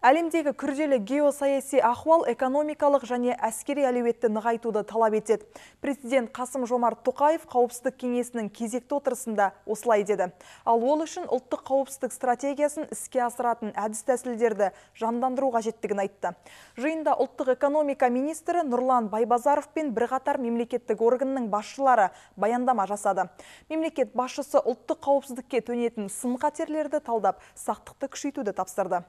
әлемдегі күрделі геосаяси ахуал экономикалық және әскери әлеуетті нығайтуды талап етеді президент қасым жомарт тоқаев қауіпсіздік кеңесінің кезекті отырысында осылай деді ал ол үшін ұлттық қауіпсіздік стратегиясын іске асыратын әдіс тәсілдерді жандандыру қажеттігін айтты жиында ұлттық экономика министрі нұрлан байбазаров пен бірқатар мемлекеттік органның басшылары баяндама жасады мемлекет басшысы ұлттық қауіпсіздікке төнетін сын қатерлерді талдап сақтықты күшейтуді тапсырды